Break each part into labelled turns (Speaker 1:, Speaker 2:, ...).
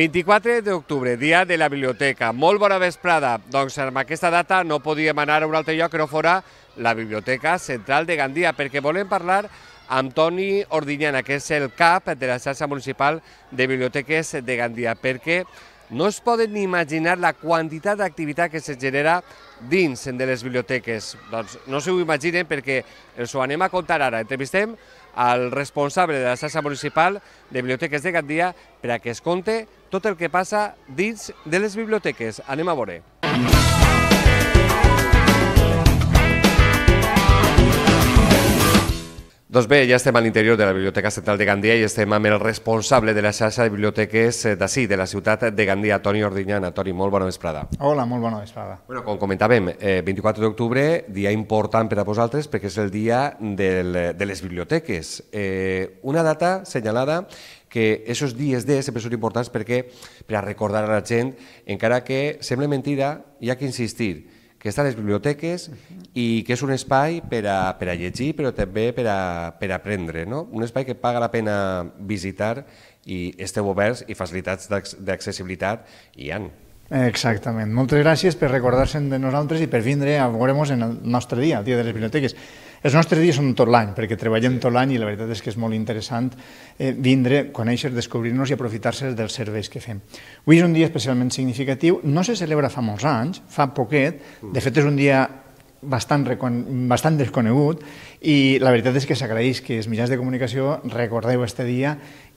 Speaker 1: 24 d'octubre, dia de la biblioteca. Molt bona vesprada. Doncs amb aquesta data no podíem anar a un altre lloc que no fora la Biblioteca Central de Gandia, perquè volem parlar amb Toni Ordinyana, que és el cap de la xarxa municipal de biblioteques de Gandia, perquè no es poden imaginar la quantitat d'activitat que se genera dins de les biblioteques. Doncs no s'ho imaginen perquè els ho anem a contar ara. Entrevistem al responsable de la xarxa municipal de biblioteques de Gandia per a que es conte tot el que passa dins de les biblioteques. Anem a veure. Doncs bé, ja estem a l'interior de la Biblioteca Central de Gandia i estem amb el responsable de la xarxa de biblioteques eh, d'ací, de la ciutat de Gandia, Toni Ordinyana. Toni, molt bona vesprada.
Speaker 2: Hola, molt bona vesprada. Bueno, com
Speaker 1: comentàvem, eh, 24 d'octubre, dia important per a vosaltres perquè és el dia del, eh, de les biblioteques. Eh, una data senyalada que aquests dies de sempre són importants perquè per a recordar a la gent, encara que sembla mentida, hi ha que insistir que està a les biblioteques i que és un espai per a, per a llegir, però també per a, per a aprendre. No? Un espai que paga la pena visitar i esteu oberts i facilitats
Speaker 2: d'accessibilitat hi han. Exactament. Moltes gràcies per recordar-se'n de nosaltres i per vindre a veure'ns en el nostre dia, el Dia de les Biblioteques. Els nostres dies són tot l'any, perquè treballem tot l'any i la veritat és que és molt interessant eh, vindre, conèixer, descobrir-nos i aprofitar-se dels serveis que fem. Avui és un dia especialment significatiu, no se celebra fa molts anys, fa poquet, de fet és un dia bastant, recon, bastant desconegut i la veritat és que s'agraeix que els mitjans de comunicació recordeu este dia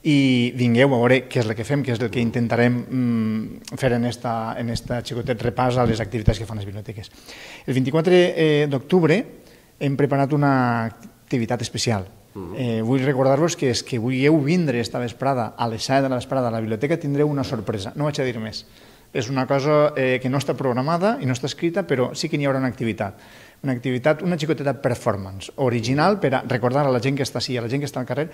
Speaker 2: i vingueu a veure què és el que fem, què és el que intentarem mm, fer en esta, en esta xicotet repàs a les activitats que fan les biblioteques. El 24 eh, d'octubre hem preparat una activitat especial. Uh mm-hmm. -huh. eh, vull recordar-vos que, és que vulgueu vindre esta vesprada a les de la vesprada a la biblioteca tindreu una sorpresa, no vaig a dir més. És una cosa eh, que no està programada i no està escrita, però sí que n'hi haurà una activitat una activitat, una xicoteta performance, original per a recordar a la gent que està així, a la gent que està al carrer,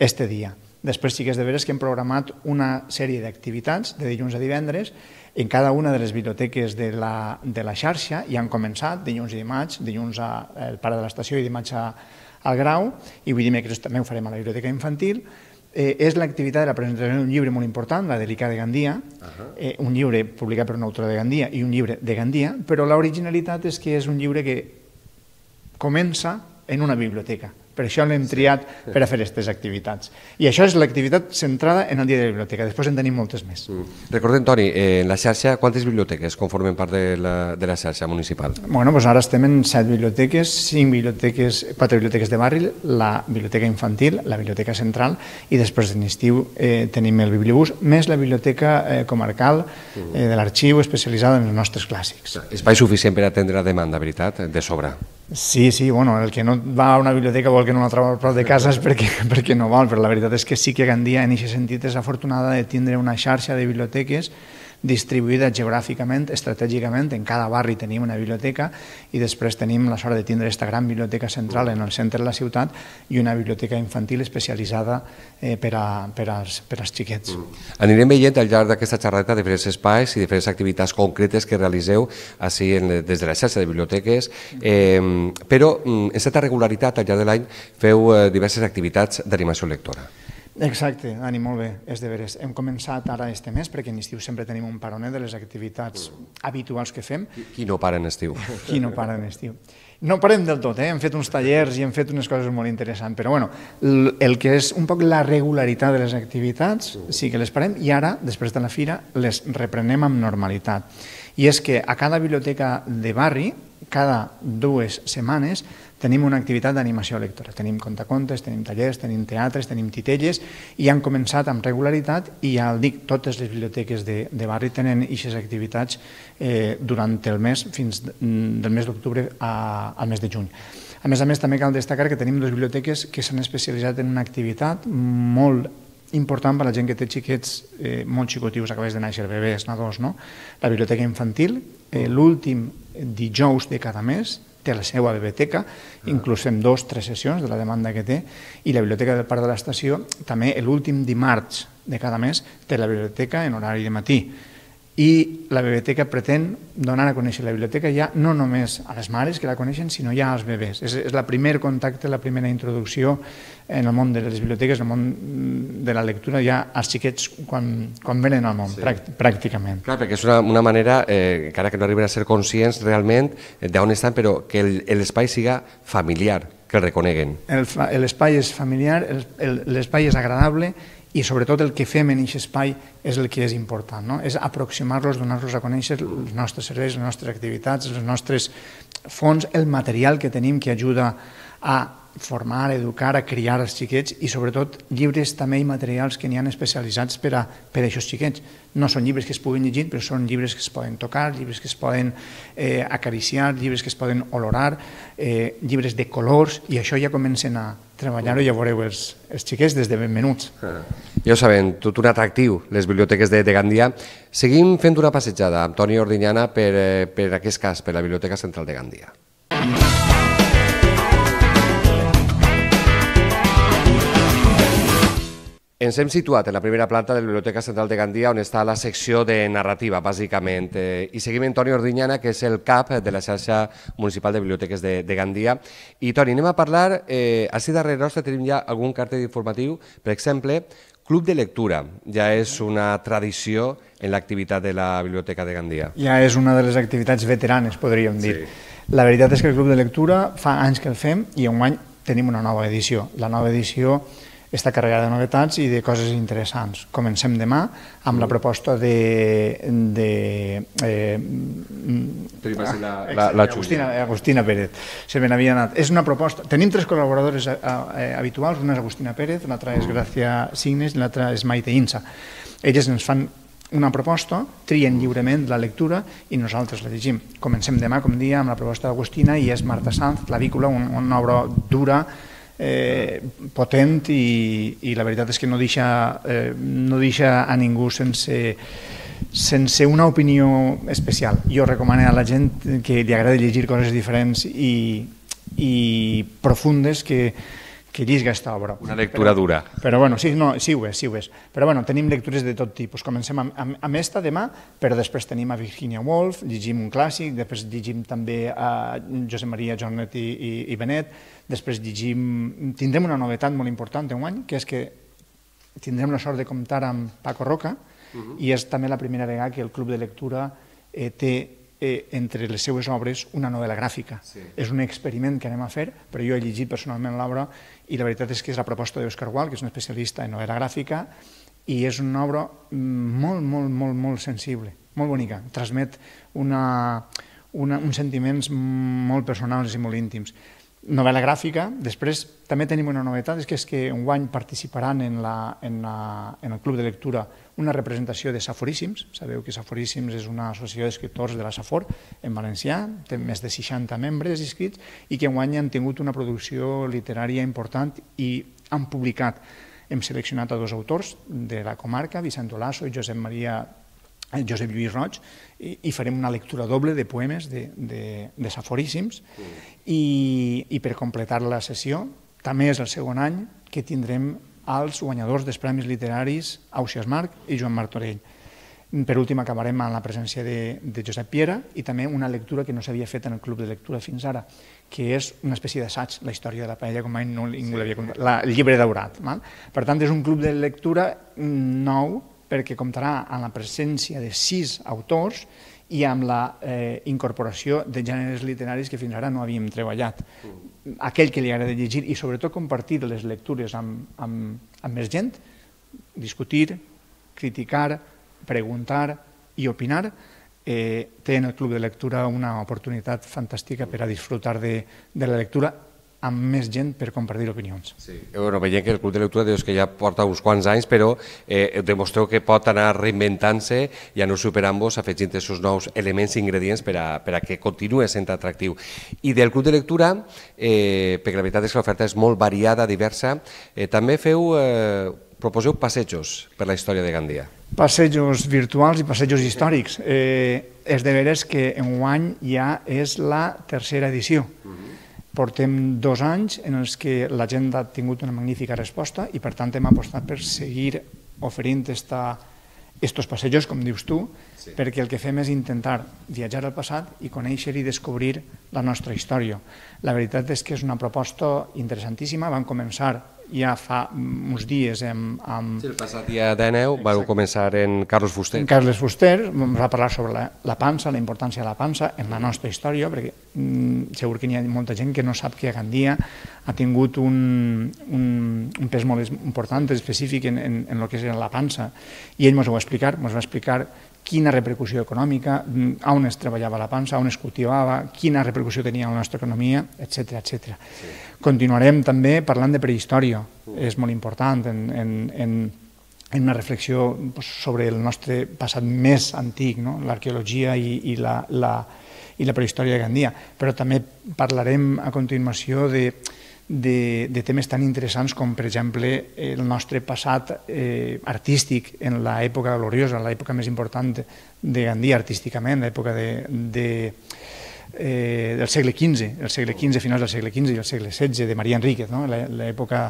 Speaker 2: este dia. Després sí que és de veres que hem programat una sèrie d'activitats de dilluns a divendres en cada una de les biblioteques de la, de la xarxa i han començat dilluns i dimarts, dilluns al Pare de l'Estació i dimarts a, al Grau i vull dir que també ho farem a la Biblioteca Infantil. Eh, és l'activitat de la presentació d'un llibre molt important, la Delicà de Gandia, eh, un llibre publicat per un autor de Gandia i un llibre de Gandia, però l'originalitat és que és un llibre que comença en una biblioteca per això l'hem triat per a fer aquestes activitats. I això és l'activitat centrada en el dia de la biblioteca. Després en tenim moltes més. Mm.
Speaker 1: Recordem, Toni, eh, en la xarxa, quantes biblioteques conformen part de la, de la xarxa municipal?
Speaker 2: Bueno, doncs ara estem en set biblioteques, cinc biblioteques, quatre biblioteques de barri, la biblioteca infantil, la biblioteca central, i després en estiu eh, tenim el bibliobús, més la biblioteca eh, comarcal eh, mm. de l'arxiu especialitzada en els nostres clàssics. Espai
Speaker 1: suficient per atendre la demanda, veritat, de sobre.
Speaker 2: Sí, sí, bueno, el que no va a una biblioteca o el que no la troba prop de casa és perquè, perquè no vol, però la veritat és que sí que Gandia en aquest sentit és afortunada de tindre una xarxa de biblioteques distribuïda geogràficament, estratègicament, en cada barri tenim una biblioteca i després tenim la sort de tindre aquesta gran biblioteca central en el centre de la ciutat i una biblioteca infantil especialitzada eh, per, a, per, als, per als xiquets. Mm.
Speaker 1: Anirem veient al llarg d'aquesta xerreta diferents espais i diferents activitats concretes que realitzeu així en, des de la xarxa de biblioteques, eh, però mm, en certa regularitat al llarg de l'any feu eh, diverses activitats d'animació lectora.
Speaker 2: Exacte, Dani, molt bé, és de veres. Hem començat ara este mes, perquè en estiu sempre tenim un paronet de les activitats habituals que fem. Qui, no para en estiu. Qui no para en estiu. No parem del tot, eh? hem fet uns tallers i hem fet unes coses molt interessants, però bueno, el que és un poc la regularitat de les activitats, sí que les parem, i ara, després de la fira, les reprenem amb normalitat. I és que a cada biblioteca de barri, cada dues setmanes, tenim una activitat d'animació lectora. Tenim contacontes, tenim tallers, tenim teatres, tenim titelles, i han començat amb regularitat i ja el dic, totes les biblioteques de, de barri tenen aquestes activitats eh, durant el mes, fins mm, del mes d'octubre al mes de juny. A més a més, també cal destacar que tenim dues biblioteques que s'han especialitzat en una activitat molt important per a la gent que té xiquets eh, molt xicotius, acabes de néixer, bebès, nadons, no? La biblioteca infantil, eh, l'últim dijous de cada mes, té la seva biblioteca, ah. inclús fem dos, tres sessions de la demanda que té, i la biblioteca del Parc de l'Estació també l'últim dimarts de cada mes té la biblioteca en horari de matí i la biblioteca pretén donar a conèixer la biblioteca ja no només a les mares que la coneixen, sinó ja als bebès. És, és la primer contacte, la primera introducció en el món de les biblioteques, en el món de la lectura, ja als xiquets quan, quan venen al món, sí. pràcticament.
Speaker 1: Clar, perquè és una, una manera, eh, encara que no arriben a ser conscients realment d'on estan, però que l'espai siga familiar, que el reconeguen.
Speaker 2: L'espai és familiar, l'espai és agradable i sobretot el que fem en aquest espai és el que és important, no? és aproximar-los, donar-los a conèixer els nostres serveis, les nostres activitats, els nostres fons, el material que tenim que ajuda a formar, educar, a criar els xiquets i sobretot llibres també i materials que n'hi han especialitzats per a, per a aquests xiquets. No són llibres que es puguin llegir, però són llibres que es poden tocar, llibres que es poden eh, acariciar, llibres que es poden olorar, eh, llibres de colors, i això ja comencen a, treballant-ho, ja veureu els, els xiquets des de ben menuts. Ah.
Speaker 1: Ja ho sabem, tot un atractiu, les biblioteques de, de Gandia. Seguim fent una passejada amb Toni Ordinyana per, eh, per aquest cas, per la Biblioteca Central de Gandia. Ens hem situat en la primera planta de la Biblioteca Central de Gandia, on està la secció de narrativa, bàsicament. Eh, I seguim en Toni Ordinyana, que és el cap de la xarxa municipal de biblioteques de, de Gandia. I, Toni, anem a parlar... Eh, així darrere nostre tenim ja algun cartell informatiu, per exemple, Club de lectura ja és una tradició en l'activitat de la Biblioteca de Gandia.
Speaker 2: Ja és una de les activitats veteranes, podríem dir. Sí. La veritat és que el Club de Lectura fa anys que el fem i un any tenim una nova edició. La nova edició està carregada de novetats i de coses interessants. Comencem demà amb la mm. proposta de... de eh, ah, la, la, Agustina, Agustina Pérez. Se me n'havia anat. És una proposta... Tenim tres col·laboradores a, a, a, habituals, una és Agustina Pérez, l'altra és mm. Gràcia Signes i l'altra és Maite Insa. Elles ens fan una proposta, trien mm. lliurement la lectura i nosaltres la llegim. Comencem demà, com dia, amb la proposta d'Agustina i és Marta Sanz, La vícula, un, una obra dura, eh, potent i, i la veritat és que no deixa, eh, no deixa a ningú sense, sense una opinió especial. Jo recomano a la gent que li agrada llegir coses diferents i, i profundes que, que llisga aquesta obra. Una lectura dura. Però bueno, sí, no, sí ho és, sí ho és. Però bueno, tenim lectures de tot tipus. Comencem amb, amb, amb esta demà, però després tenim a Virginia Woolf, llegim un clàssic, després llegim també a Josep Maria Jornet i, i, i Benet, després llegim... Tindrem una novetat molt important d'un any, que és que tindrem la sort de comptar amb Paco Roca, uh mhm. -huh. i és també la primera vegada que el Club de Lectura eh, té eh, entre les seues obres una novel·la gràfica. Sí. És un experiment que anem a fer, però jo he llegit personalment l'obra i la veritat és que és la proposta d'Òscar Gual, que és un especialista en novel·la gràfica, i és una obra molt, molt, molt, molt sensible, molt bonica. Transmet una, una, uns sentiments molt personals i molt íntims novel·la gràfica. Després també tenim una novetat, és que, és que un guany participaran en, la, en, la, en el Club de Lectura una representació de Saforíssims. Sabeu que Saforíssims és una associació d'escriptors de la Safor, en valencià, té més de 60 membres inscrits, i que enguany han tingut una producció literària important i han publicat hem seleccionat a dos autors de la comarca, Vicent Olasso i Josep Maria el Josep Lluís Roig, i, i farem una lectura doble de poemes de, de, de saforíssims, sí. Mm. i, i per completar la sessió, també és el segon any que tindrem als guanyadors dels Premis Literaris Ausias Marc i Joan Martorell. Per últim, acabarem amb la presència de, de Josep Piera i també una lectura que no s'havia fet en el Club de Lectura fins ara, que és una espècie d'assaig, la història de la paella, com mai no ningú l'havia contat, la, el llibre daurat. Val? Per tant, és un club de lectura nou perquè comptarà amb la presència de sis autors i amb la eh, incorporació de gèneres literaris que fins ara no havíem treballat. Mm. Aquell que li agrada llegir i sobretot compartir les lectures amb, amb, amb més gent, discutir, criticar, preguntar i opinar, eh, té en el Club de Lectura una oportunitat fantàstica per a disfrutar de, de la lectura amb més gent per compartir opinions. Sí.
Speaker 1: Bueno, veiem que el Club de Lectura dius que ja porta uns quants anys, però eh, demostreu que pot anar reinventant-se i anar superant-vos, afegint aquests nous elements i ingredients per a, per a que continuï sent atractiu. I del Club de Lectura, eh, perquè la veritat és que l'oferta és molt variada, diversa, eh, també feu, eh, proposeu passejos per la història de Gandia.
Speaker 2: Passejos virtuals i passejos històrics. Eh, és de veres que en guany ja és la tercera edició. Uh mhm. -huh Portem dos anys en els que la gent ha tingut una magnífica resposta i per tant hem apostat per seguir oferint esta, estos passejos, com dius tu, sí. perquè el que fem és intentar viatjar al passat i conèixer i descobrir la nostra història. La veritat és que és una proposta interessantíssima. Vam començar ja fa uns dies amb... amb... Sí, el passat
Speaker 1: dia d'Eneu vau començar en Carles Fuster. En Carles
Speaker 2: Fuster va parlar sobre la, la pansa, la importància de la pansa en la nostra història, perquè mm, segur que hi ha molta gent que no sap que a Gandia ha tingut un, un, un pes molt important, específic en, en, en el que és la pansa. I ell ens ho va explicar, ens va explicar quina repercussió econòmica, mm, on es treballava la pansa, on es cultivava, quina repercussió tenia en la nostra economia, etc etc. Sí. Continuarem també parlant de prehistòria, sí. és molt important en, en, en, en una reflexió pues, sobre el nostre passat més antic, no? l'arqueologia i, i la, la, i la prehistòria de Gandia, però també parlarem a continuació de, de, de temes tan interessants com, per exemple, el nostre passat eh, artístic en l'època gloriosa, en l'època més important de Gandia artísticament, l'època de, de, eh, del segle XV, el segle XV, finals del segle XV i el segle XVI de Maria Enríquez, no? l'època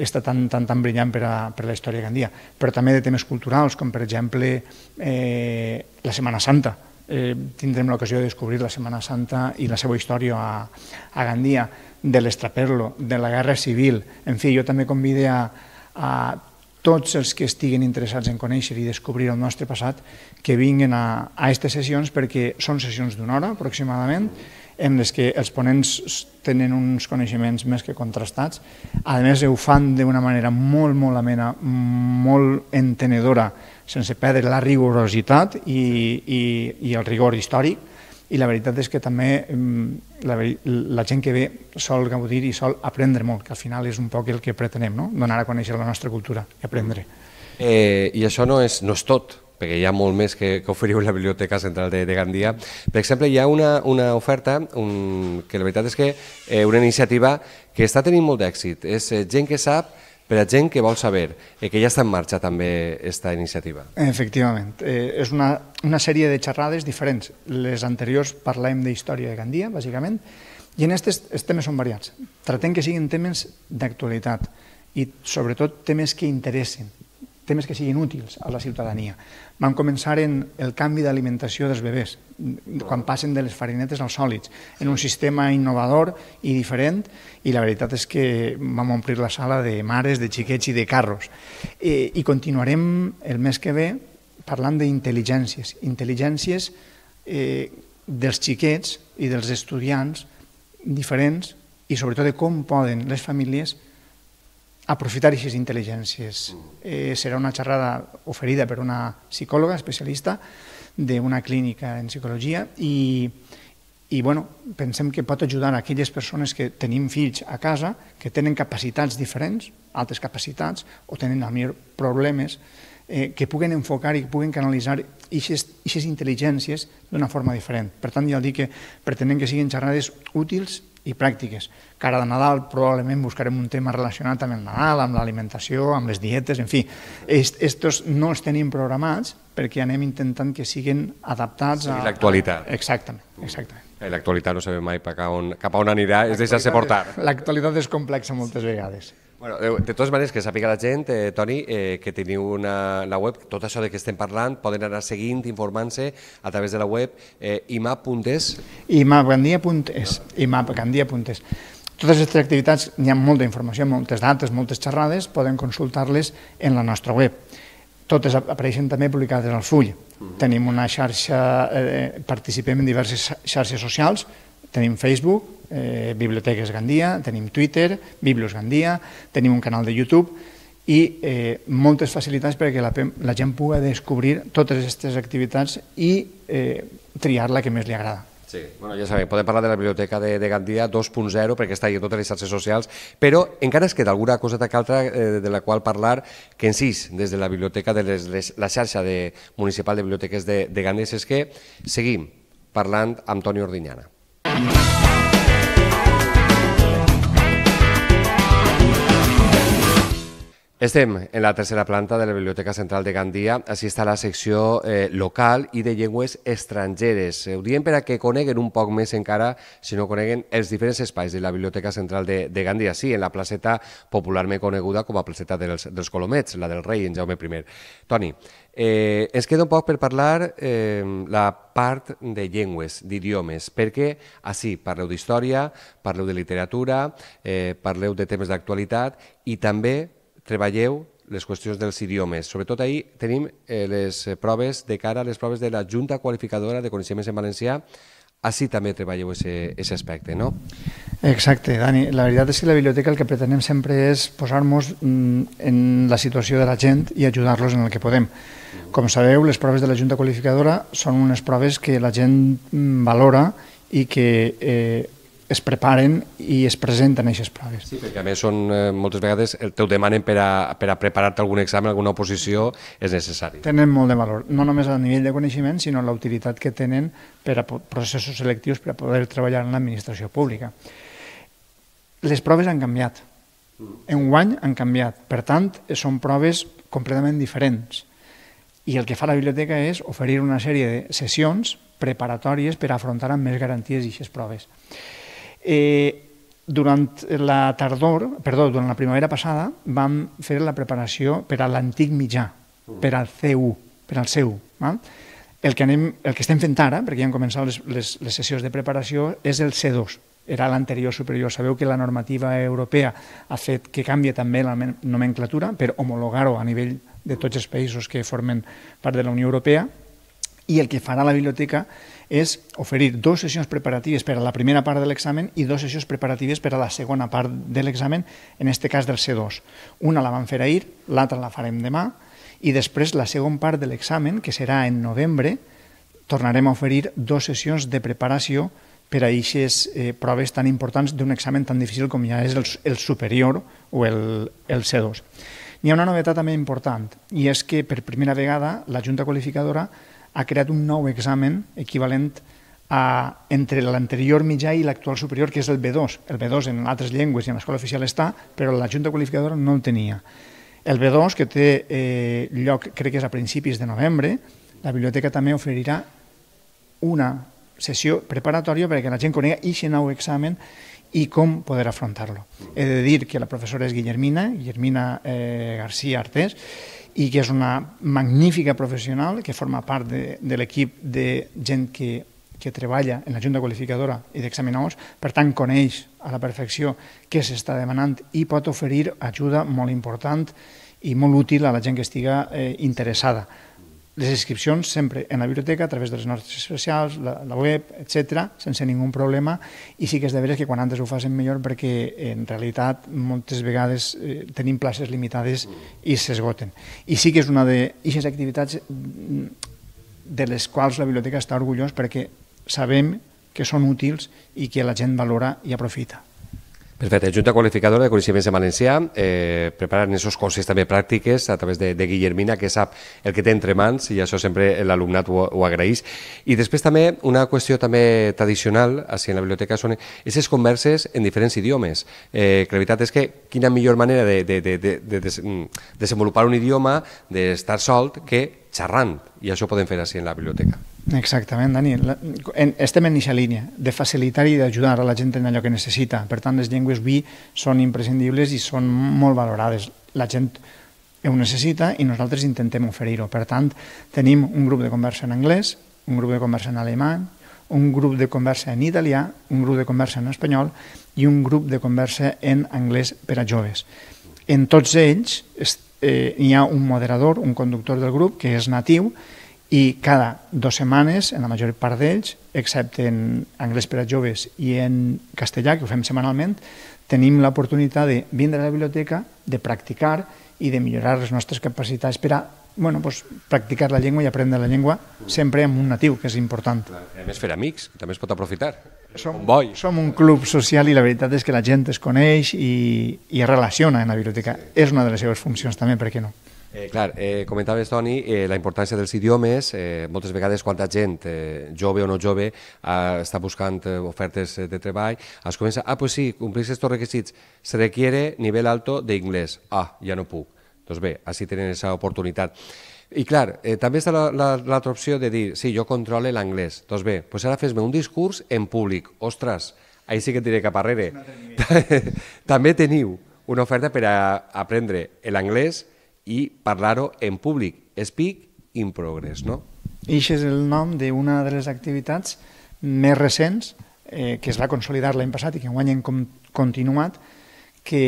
Speaker 2: està tan, tan, tan brillant per a, per a la història de Gandia, però també de temes culturals, com per exemple eh, la Setmana Santa, eh, tindrem l'ocasió de descobrir la Setmana Santa i la seva història a, a Gandia, de l'estraperlo, de la Guerra Civil. En fi, jo també convide a, a tots els que estiguin interessats en conèixer i descobrir el nostre passat que vinguin a aquestes sessions perquè són sessions d'una hora aproximadament en les que els ponents tenen uns coneixements més que contrastats. A més, ho fan d'una manera molt, molt amena, molt entenedora, sense perdre la rigorositat i, i, i el rigor històric, i la veritat és que també mm, la, la gent que ve sol gaudir i sol aprendre molt, que al final és un poc el que pretenem, no? donar a conèixer la nostra cultura i aprendre.
Speaker 1: Eh, I això no és, no és tot, perquè hi ha molt més que, que oferiu la Biblioteca Central de, de Gandia. Per exemple, hi ha una, una oferta un, que la veritat és que eh, una iniciativa que està tenint molt d'èxit. És eh, gent que sap per a gent que vol saber, eh, que ja està en marxa també aquesta iniciativa.
Speaker 2: Efectivament, eh, és una, una sèrie de xerrades diferents. Les anteriors parlàvem de història de Gandia, bàsicament, i en aquestes els temes són variats. Tratem que siguin temes d'actualitat i sobretot temes que interessin temes que siguin útils a la ciutadania. Vam començar en el canvi d'alimentació dels bebès, quan passen de les farinetes als sòlids, en un sistema innovador i diferent, i la veritat és que vam omplir la sala de mares, de xiquets i de carros. I, eh, i continuarem el mes que ve parlant d'intel·ligències, intel·ligències eh, dels xiquets i dels estudiants diferents i sobretot de com poden les famílies aprofitar aquestes intel·ligències. Mm. Eh, serà una xerrada oferida per una psicòloga especialista d'una clínica en psicologia i, i bueno, pensem que pot ajudar a aquelles persones que tenim fills a casa, que tenen capacitats diferents, altres capacitats, o tenen a millor problemes, eh, que puguen enfocar i que puguen canalitzar aquestes intel·ligències d'una forma diferent. Per tant, ja dic que pretenem que siguin xerrades útils i pràctiques. Cara de Nadal probablement buscarem un tema relacionat amb el Nadal, amb l'alimentació, amb les dietes, en fi. Est estos no els tenim programats perquè anem intentant que siguin adaptats a... Sí, l'actualitat. Exactament, exactament.
Speaker 1: Eh, l'actualitat no sabem mai cap on, cap on anirà, és deixar-se portar.
Speaker 2: L'actualitat és complexa moltes vegades. Bueno, eh,
Speaker 1: de totes maneres, que sàpiga la gent, eh, Toni, eh, que teniu una, la web, tot això de què estem parlant, poden anar seguint, informant-se a través de la web eh, imap.es.
Speaker 2: imapgandia.es, imapgandia.es. Totes aquestes activitats, hi ha molta informació, moltes dates, moltes xerrades, poden consultar-les en la nostra web. Totes apareixen també publicades al full. Uh mhm. -huh. Tenim una xarxa, eh, eh, participem en diverses xarxes socials, Tenim Facebook, eh, Biblioteques Gandia, tenim Twitter, Biblios Gandia, tenim un canal de YouTube i eh, moltes facilitats perquè la, la gent pugui descobrir totes aquestes activitats i eh, triar la que més li agrada.
Speaker 1: Sí, bueno, ja sabem, podem parlar de la biblioteca de, de Gandia 2.0 perquè està allà totes les xarxes socials, però encara es queda alguna cosa que altra eh, de la qual parlar que encís des de la biblioteca de les, les, la xarxa de, municipal de biblioteques de, de Gandia és que seguim parlant amb Toni Ordinyana. Estem en la tercera planta de la Biblioteca Central de Gandia. Així està la secció eh, local i de llengües estrangeres. Ho diem per a que coneguen un poc més encara, si no coneguen, els diferents espais de la Biblioteca Central de, de Gandia. Sí, en la placeta popularment coneguda com a placeta dels, dels Colomets, la del rei, en Jaume I. Toni, eh, ens queda un poc per parlar eh, la part de llengües, d'idiomes, perquè així parleu d'història, parleu de literatura, eh, parleu de temes d'actualitat i també treballeu les qüestions dels idiomes. Sobretot ahir tenim eh, les eh, proves de cara a les proves de la Junta Qualificadora de Coneixements en Valencià. Així també treballeu aquest aspecte,
Speaker 2: no? Exacte, Dani. La veritat és que la biblioteca el que pretenem sempre és posar-nos mm, en la situació de la gent i ajudar-los en el que podem. Com sabeu, les proves de la Junta Qualificadora són unes proves que la gent mm, valora i que eh, es preparen i es presenten aquestes proves.
Speaker 1: Sí, perquè a més són, eh, moltes vegades el teu demanen per a, per a preparar-te algun examen, alguna oposició, és necessari.
Speaker 2: Tenen molt de valor, no només a nivell de coneixement, sinó la utilitat que tenen per a processos selectius per a poder treballar en l'administració pública. Les proves han canviat. Mm. En guany han canviat. Per tant, són proves completament diferents. I el que fa la biblioteca és oferir una sèrie de sessions preparatòries per afrontar amb més garanties i aquestes proves. Eh, durant la tardor, perdó, durant la primavera passada, vam fer la preparació per a l'antic mitjà, mm. per al CU, per al seu. Va? El, que anem, el que estem fent ara, perquè ja han començat les, les, les sessions de preparació, és el C2, era l'anterior superior. Sabeu que la normativa europea ha fet que canvi també la nomenclatura per homologar-ho a nivell de tots els països que formen part de la Unió Europea i el que farà la biblioteca és oferir dues sessions preparatives per a la primera part de l'examen i dues sessions preparatives per a la segona part de l'examen, en aquest cas del C2. Una la vam fer ahir, l'altra la farem demà, i després la segona part de l'examen, que serà en novembre, tornarem a oferir dues sessions de preparació per a aquestes eh, proves tan importants d'un examen tan difícil com ja és el, el superior o el, el C2. Hi ha una novetat també important, i és que per primera vegada la Junta Qualificadora ha creat un nou examen equivalent a, entre l'anterior mitjà i l'actual superior, que és el B2. El B2 en altres llengües i en l'escola oficial està, però la Junta Qualificadora no el tenia. El B2, que té eh, lloc, crec que és a principis de novembre, la biblioteca també oferirà una sessió preparatòria perquè la gent conega aquest nou examen i com poder afrontar-lo. He de dir que la professora és Guillermina, Guillermina eh, García Artés, i que és una magnífica professional que forma part de, de l'equip de gent que, que treballa en la Junta Qualificadora i d'examinadors, per tant coneix a la perfecció què s'està demanant i pot oferir ajuda molt important i molt útil a la gent que estiga eh, interessada les inscripcions sempre en la biblioteca, a través de les nostres especials, la, la web, etc, sense ningú problema, i sí que és de veres que quan antes ho facin millor perquè en realitat moltes vegades eh, tenim places limitades i s'esgoten. I sí que és una d'aquestes activitats mm, de les quals la biblioteca està orgullós perquè sabem que són útils i que la gent valora i aprofita.
Speaker 1: Perfecte, Junta Qualificadora de Coneixements de Valencià, eh, preparant aquests consells també pràctiques a través de, de Guillermina, que sap el que té entre mans, i això sempre l'alumnat ho, ho agraeix. I després també una qüestió també tradicional, així en la biblioteca, són aquestes converses en diferents idiomes. Eh, que la veritat és que quina millor manera de, de, de, de, de des, mm, desenvolupar un idioma, d'estar sol, que xerrant, i això ho podem fer així en la biblioteca.
Speaker 2: Exactament, Dani. La, en, estem en aquesta línia, de facilitar i d'ajudar a la gent en allò que necessita. Per tant, les llengües B són imprescindibles i són molt valorades. La gent ho necessita i nosaltres intentem oferir-ho. Per tant, tenim un grup de conversa en anglès, un grup de conversa en alemany, un grup de conversa en italià, un grup de conversa en espanyol i un grup de conversa en anglès per a joves. En tots ells eh, hi ha un moderador, un conductor del grup, que és natiu, i cada dues setmanes, en la major part d'ells, excepte en anglès per a joves i en castellà, que ho fem setmanalment, tenim l'oportunitat de vindre a la biblioteca, de practicar i de millorar les nostres capacitats per a bueno, pues, practicar la llengua i aprendre la llengua sempre amb un natiu, que és important. A
Speaker 1: més, fer amics, també es pot aprofitar. Som,
Speaker 2: Boy. som un club social i la veritat és que la gent es coneix i, i es relaciona en la biblioteca. Sí. És una de les seves funcions també, per què no?
Speaker 1: Eh, clar, eh, comentaves, Toni, eh, la importància dels idiomes. Eh, moltes vegades, quanta gent, eh, jove o no jove, eh, està buscant eh, ofertes eh, de treball, es comença, ah, pues sí, complir aquests requisits, se requiere nivell alto d'inglès. Ah, ja no puc. Doncs bé, així tenen aquesta oportunitat. I clar, eh, també està l'altra la, la, opció de dir, sí, jo controle l'anglès. Doncs bé, pues ara fes-me un discurs en públic. Ostres, ahir sí que et diré cap arrere. No també teniu una oferta per a aprendre l'anglès, i parlar-ho en públic. Speak in progress, no?
Speaker 2: I és el nom d'una de les activitats més recents eh, que es va consolidar l'any passat i que guanyen hem continuat, que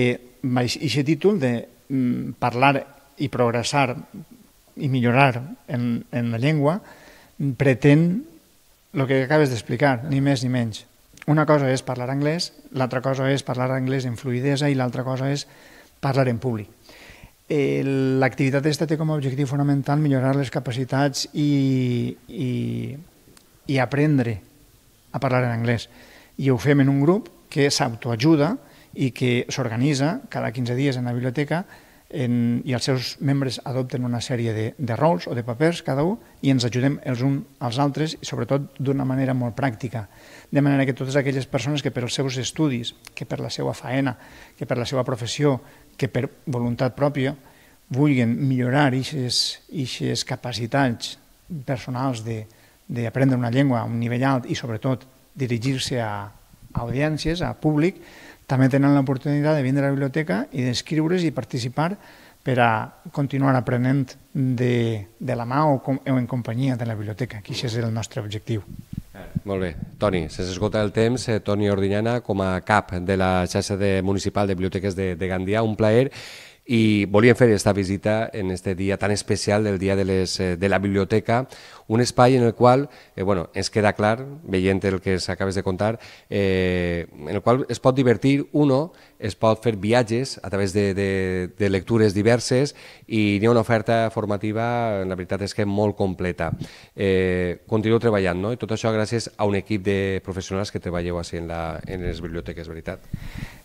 Speaker 2: aquest títol de mm, parlar i progressar i millorar en, en la llengua pretén el que acabes d'explicar, ni més ni menys. Una cosa és parlar anglès, l'altra cosa és parlar anglès en fluidesa i l'altra cosa és parlar en públic. L'activitat aquesta té com a objectiu fonamental millorar les capacitats i, i, i aprendre a parlar en anglès. I ho fem en un grup que s'autoajuda i que s'organitza cada 15 dies en la biblioteca en, i els seus membres adopten una sèrie de, de rols o de papers, cada un, i ens ajudem els uns als altres, i sobretot d'una manera molt pràctica. De manera que totes aquelles persones que per els seus estudis, que per la seva faena, que per la seva professió, que per voluntat pròpia, vulguin millorar aquestes capacitats personals d'aprendre una llengua a un nivell alt i, sobretot, dirigir-se a, a audiències, a públic, també tenen l'oportunitat de vindre a la biblioteca i d'escriure's i participar per a continuar aprenent de, de la mà o, com, o en companyia de la biblioteca, que és el nostre objectiu.
Speaker 1: Molt bé. Toni, se s'esgota el temps. Eh, Toni Ordinyana, com a cap de la xarxa de municipal de biblioteques de, de Gandia, un plaer i volíem fer aquesta visita en aquest dia tan especial del Dia de, les, eh, de la Biblioteca, un espai en el qual, eh, bueno, ens queda clar, veient el que s'acabes de contar, eh, en el qual es pot divertir uno es pot fer viatges a través de, de, de lectures diverses i hi ha una oferta formativa, la veritat és que molt completa. Eh, continuo treballant, no? I tot això gràcies a un equip de professionals que treballeu així en, la, en les biblioteques, veritat?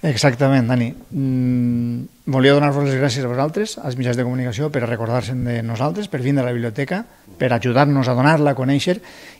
Speaker 2: Exactament, Dani. Mm, volia donar-vos les gràcies a vosaltres, als mitjans de comunicació, per recordar-se'n de nosaltres, per vindre a la biblioteca, per ajudar-nos a donar-la a conèixer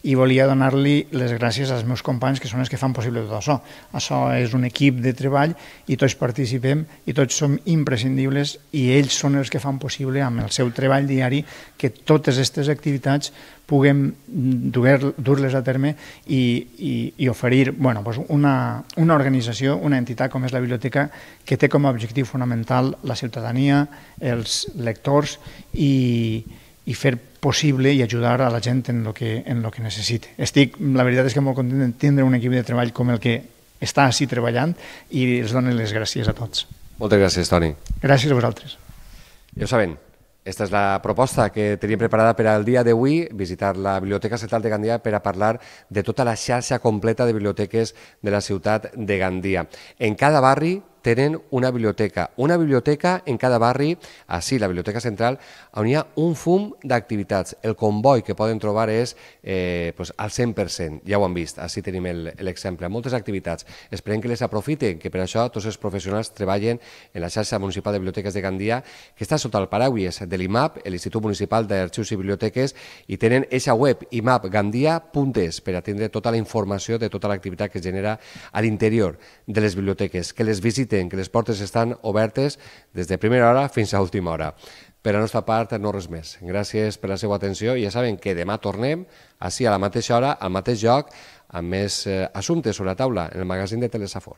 Speaker 2: i volia donar-li les gràcies als meus companys que són els que fan possible tot això. Això és un equip de treball i tot tots participem i tots som imprescindibles i ells són els que fan possible amb el seu treball diari que totes aquestes activitats puguem dur-les a terme i, i, i oferir bueno, doncs una, una organització, una entitat com és la biblioteca, que té com a objectiu fonamental la ciutadania, els lectors i, i fer possible i ajudar a la gent en el que, en lo que necessite. Estic, la veritat és que molt content de tindre un equip de treball com el que està així treballant i els donen les gràcies a tots.
Speaker 1: Moltes gràcies, Toni.
Speaker 2: Gràcies a vosaltres.
Speaker 1: Ja ho saben, esta és la proposta que teníem preparada per al dia d'avui, visitar la Biblioteca Central de Gandia per a parlar de tota la xarxa completa de biblioteques de la ciutat de Gandia. En cada barri tenen una biblioteca. Una biblioteca en cada barri, així, la biblioteca central, on hi ha un fum d'activitats. El comboi que poden trobar és eh, pues, al 100%, ja ho han vist, així tenim l'exemple. Moltes activitats. Esperem que les aprofiten, que per això tots els professionals treballen en la xarxa municipal de biblioteques de Gandia, que està sota el paraules de l'IMAP, l'Institut Municipal d'Arxius i Biblioteques, i tenen eixa web imapgandia.es per atendre tota la informació de tota l'activitat que es genera a l'interior de les biblioteques. Que les visiten s'entén que les portes estan obertes des de primera hora fins a última hora. Per la nostra part, no res més. Gràcies per la seva atenció i ja saben que demà tornem, així a la mateixa hora, al mateix lloc, amb més eh, assumptes sobre la taula en el magazín de Telesafor.